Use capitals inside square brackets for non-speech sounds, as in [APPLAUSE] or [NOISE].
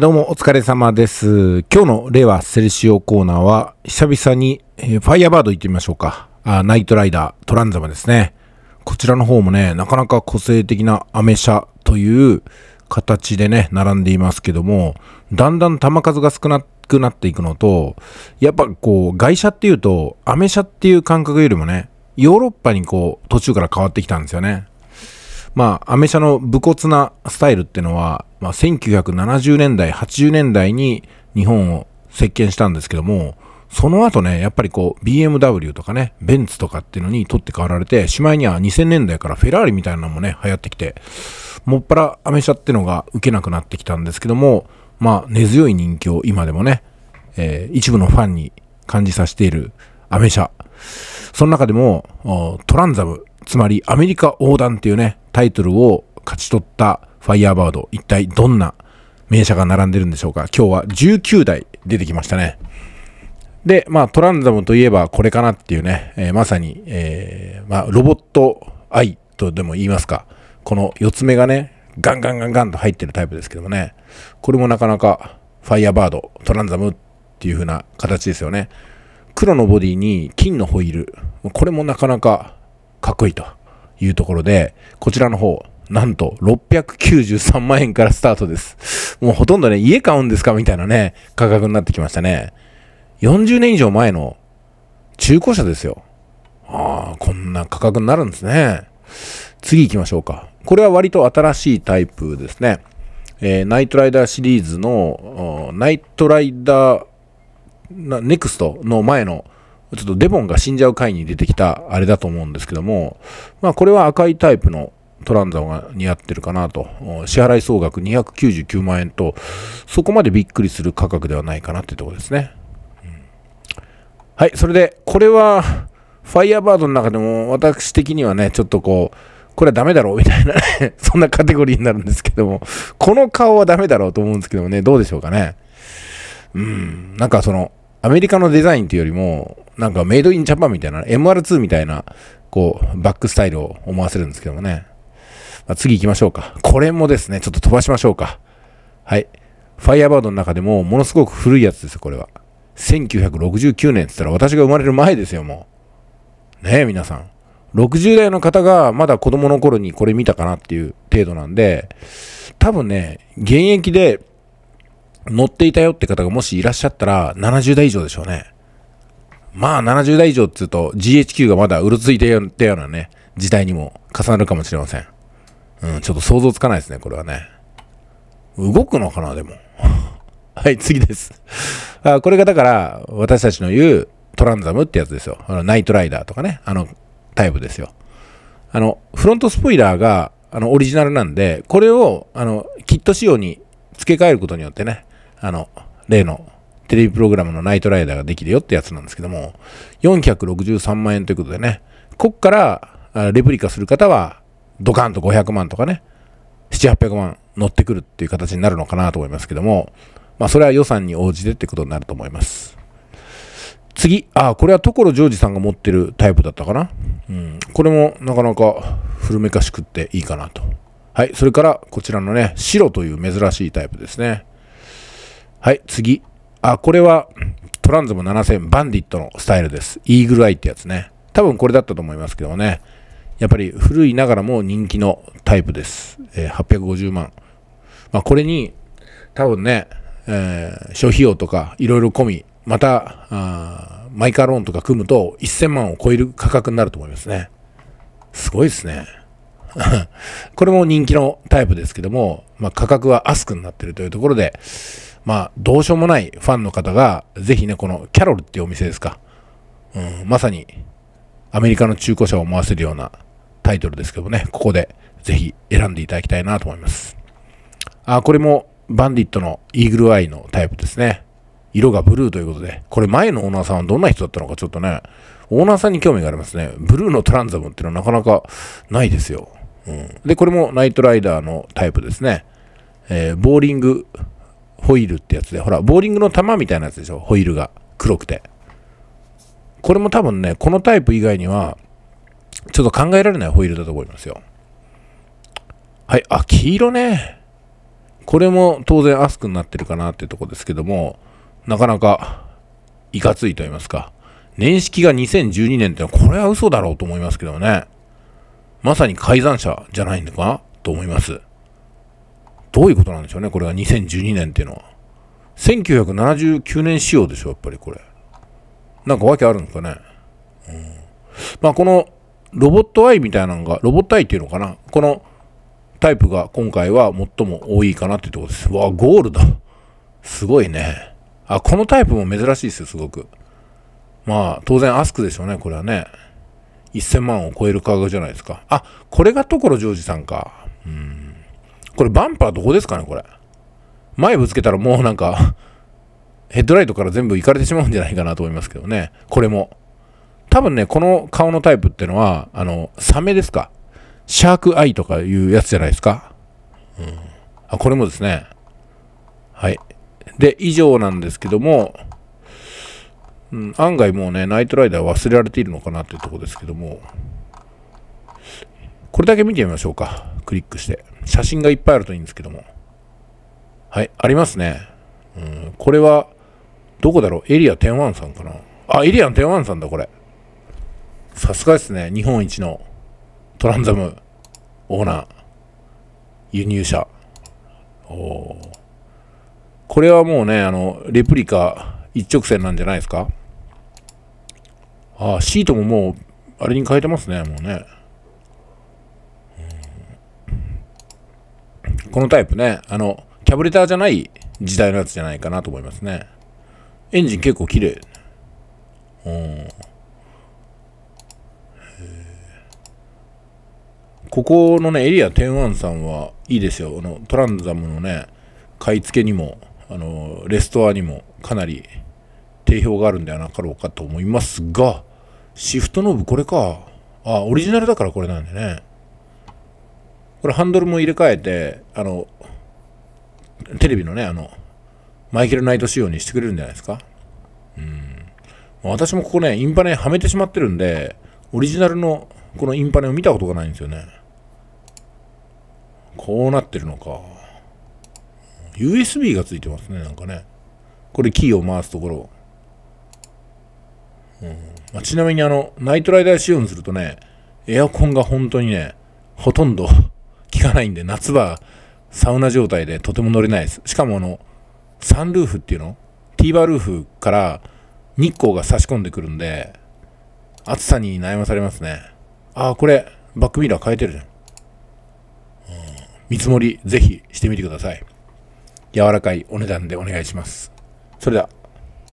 どうもお疲れ様です。今日の令和セルシオコーナーは久々に、えー、ファイヤーバード行ってみましょうかあ。ナイトライダー、トランザムですね。こちらの方もね、なかなか個性的なアメ車という形でね、並んでいますけども、だんだん弾数が少なくなっていくのと、やっぱこう、外車っていうと、アメ車っていう感覚よりもね、ヨーロッパにこう、途中から変わってきたんですよね。まあ、アメ車の武骨なスタイルってのは、まあ、1970年代、80年代に日本を席巻したんですけども、その後ね、やっぱりこう、BMW とかね、ベンツとかっていうのに取って代わられて、しまいには2000年代からフェラーリみたいなのもね、流行ってきて、もっぱらアメ車ってのが受けなくなってきたんですけども、まあ、根強い人気を今でもね、えー、一部のファンに感じさせているアメ車。その中でも、トランザムつまりアメリカ横断っていうね、タイトルを勝ち取ったファイヤーバード、一体どんな名車が並んでるんでしょうか。今日は19台出てきましたね。で、まあトランザムといえばこれかなっていうね、えー、まさに、えー、まあ、ロボット愛とでも言いますか、この4つ目がね、ガンガンガンガンと入ってるタイプですけどもね、これもなかなかファイヤーバード、トランザムっていう風な形ですよね。黒のボディに金のホイール、これもなかなかかっこいいというところで、こちらの方、なんと693万円からスタートです。もうほとんどね、家買うんですかみたいなね、価格になってきましたね。40年以上前の中古車ですよ。ああ、こんな価格になるんですね。次行きましょうか。これは割と新しいタイプですね。えー、ナイトライダーシリーズの、ナイトライダー、ネクストの前のちょっとデボンが死んじゃう回に出てきたあれだと思うんですけども、まあこれは赤いタイプのトランザが似合ってるかなと、支払い総額299万円と、そこまでびっくりする価格ではないかなってとこですね。うん、はい、それで、これは、ファイヤーバードの中でも私的にはね、ちょっとこう、これはダメだろうみたいなね [LAUGHS] そんなカテゴリーになるんですけども、この顔はダメだろうと思うんですけどもね、どうでしょうかね。うん、なんかその、アメリカのデザインというよりも、なんかメイドインジャパンみたいな、MR2 みたいな、こう、バックスタイルを思わせるんですけどもね。まあ、次行きましょうか。これもですね、ちょっと飛ばしましょうか。はい。ファイヤーバードの中でも、ものすごく古いやつですこれは。1969年って言ったら私が生まれる前ですよ、もう。ねえ、皆さん。60代の方がまだ子供の頃にこれ見たかなっていう程度なんで、多分ね、現役で乗っていたよって方がもしいらっしゃったら70代以上でしょうね。まあ70代以上っつうと GHQ がまだうろついてたようなね、時代にも重なるかもしれません。うん、ちょっと想像つかないですね、これはね。動くのかな、でも。[LAUGHS] はい、次です。あこれがだから、私たちの言うトランザムってやつですよ。あのナイトライダーとかね、あのタイプですよ。あの、フロントスポイラーが、あの、オリジナルなんで、これを、あの、キット仕様に付け替えることによってね、あの、例のテレビプログラムのナイトライダーができるよってやつなんですけども、463万円ということでね、こっからレプリカする方は、ドカンと500万とかね、7、800万乗ってくるっていう形になるのかなと思いますけども、まあそれは予算に応じてってことになると思います。次、あ、これは所ジョージさんが持ってるタイプだったかな。うん、これもなかなか古めかしくっていいかなと。はい、それからこちらのね、白という珍しいタイプですね。はい、次。あ、これはトランズム7000バンディットのスタイルです。イーグルアイってやつね。多分これだったと思いますけどもね。やっぱり古いながらも人気のタイプです。えー、850万。まあ、これに、多分ね、えー、諸費用とかいろいろ込み、またあ、マイカーローンとか組むと1000万を超える価格になると思いますね。すごいですね。[LAUGHS] これも人気のタイプですけども、まあ、価格はアスクになってるというところで、まあ、どうしようもないファンの方が、ぜひね、このキャロルっていうお店ですか。うん、まさに、アメリカの中古車を思わせるようなタイトルですけどね、ここでぜひ選んでいただきたいなと思います。あ、これもバンディットのイーグルアイのタイプですね。色がブルーということで、これ前のオーナーさんはどんな人だったのかちょっとね、オーナーさんに興味がありますね。ブルーのトランザムっていうのはなかなかないですよ。うん、で、これもナイトライダーのタイプですね。えー、ボーリングホイールってやつで、ほら、ボーリングの球みたいなやつでしょ、ホイールが。黒くて。これも多分ね、このタイプ以外には、ちょっと考えられないホイールだと思いますよ。はい、あ、黄色ね。これも当然アスクになってるかなってとこですけども、なかなか、いかついと言いますか。年式が2012年ってのは、これは嘘だろうと思いますけどね。まさに改ざん車じゃないのかなと思います。どういうことなんでしょうね、これは2012年っていうのは。1979年仕様でしょ、やっぱりこれ。なんか訳あるんですかね。うん、まあ、このロボットアイみたいなのが、ロボットアイっていうのかな。このタイプが今回は最も多いかなっていうところです。わあ、ゴールド。すごいね。あ、このタイプも珍しいですよ、すごく。まあ、当然アスクでしょうね、これはね。1000万を超える価格じゃないですか。あ、これが所ジョージさんか。うん。これバンパーどこですかねこれ。前ぶつけたらもうなんか [LAUGHS] ヘッドライトから全部行かれてしまうんじゃないかなと思いますけどね。これも。多分ね、この顔のタイプってのは、あの、サメですか。シャークアイとかいうやつじゃないですか。うん。あ、これもですね。はい。で、以上なんですけども、うん、案外もうね、ナイトライダー忘れられているのかなっていうとこですけども、これだけ見てみましょうか。クリックして。写真がいっぱいあるといいんですけども。はい、ありますね。うん、これは、どこだろうエリア天1さんかなあ、エリア天1さんだ、これ。さすがですね。日本一のトランザムオーナー、輸入車。おこれはもうね、あの、レプリカ一直線なんじゃないですかあ、シートももう、あれに変えてますね、もうね。このタイプね、あの、キャブレターじゃない時代のやつじゃないかなと思いますね。エンジン結構綺麗。うん。ここのね、エリア101さんはいいですよ。あの、トランザムのね、買い付けにも、あの、レストアにもかなり定評があるんではなかろうかと思いますが、シフトノブこれか。あ、オリジナルだからこれなんでね。これハンドルも入れ替えて、あの、テレビのね、あの、マイケル・ナイト仕様にしてくれるんじゃないですか。うん。私もここね、インパネはめてしまってるんで、オリジナルのこのインパネを見たことがないんですよね。こうなってるのか。USB がついてますね、なんかね。これキーを回すところ。うんまあ、ちなみにあの、ナイトライダー仕様にするとね、エアコンが本当にね、ほとんど効かないんで、夏はサウナ状態でとても乗れないです。しかもあの、サンルーフっていうのティーバールーフから日光が差し込んでくるんで、暑さに悩まされますね。ああ、これ、バックミラー変えてるじゃん。見積もり、ぜひしてみてください。柔らかいお値段でお願いします。それでは。